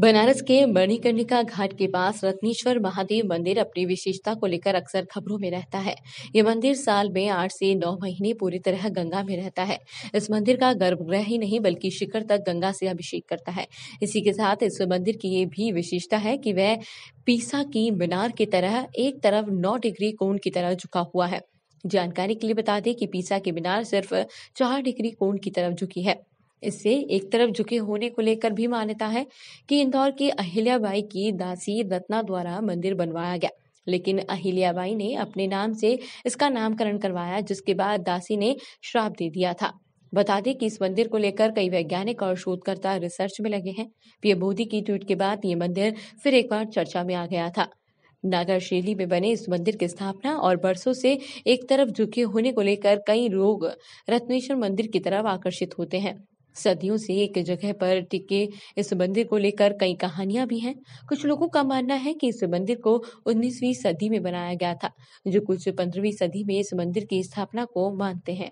बनारस के मणिकर्णिका घाट के पास रत्नेश्वर महादेव मंदिर अपनी विशेषता को लेकर अक्सर खबरों में रहता है ये मंदिर साल में आठ से नौ महीने पूरी तरह गंगा में रहता है इस मंदिर का गर्भगृह ही नहीं बल्कि शिखर तक गंगा से अभिषेक करता है इसी के साथ इस मंदिर की ये भी विशेषता है कि वह पीसा की मीनार की तरह एक तरफ नौ डिग्री कोण की तरह झुका हुआ है जानकारी के लिए बता दें कि पीसा की मीनार सिर्फ चार डिग्री कोण की तरफ झुकी है इससे एक तरफ झुके होने को लेकर भी मान्यता है कि इंदौर की अहिल्याबाई की दासी रत्ना द्वारा मंदिर बनवाया गया लेकिन अहिल्याबाई ने अपने नाम से इसका नामकरण करवाया जिसके बाद दासी ने श्राप दे दिया था बता दें कि इस मंदिर को लेकर कई वैज्ञानिक और शोधकर्ता रिसर्च में लगे हैं पीएम मोदी की ट्वीट के बाद ये मंदिर फिर एक बार चर्चा में आ गया था नागर शैली में बने इस मंदिर की स्थापना और बरसों से एक तरफ झुके होने को लेकर कई लोग रत्नेश्वर मंदिर की तरफ आकर्षित होते हैं सदियों से एक जगह पर टिके इस मंदिर को लेकर कई कहानियां भी हैं कुछ लोगों का मानना है कि इस मंदिर को 19वीं सदी में बनाया गया था जो कुछ 15वीं सदी में इस मंदिर की स्थापना को मानते हैं